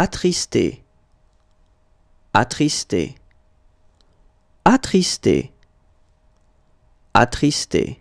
attristé, attristé, attristé, attristé.